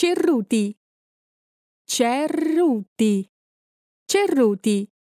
Cerruti. Cerruti. Cerruti.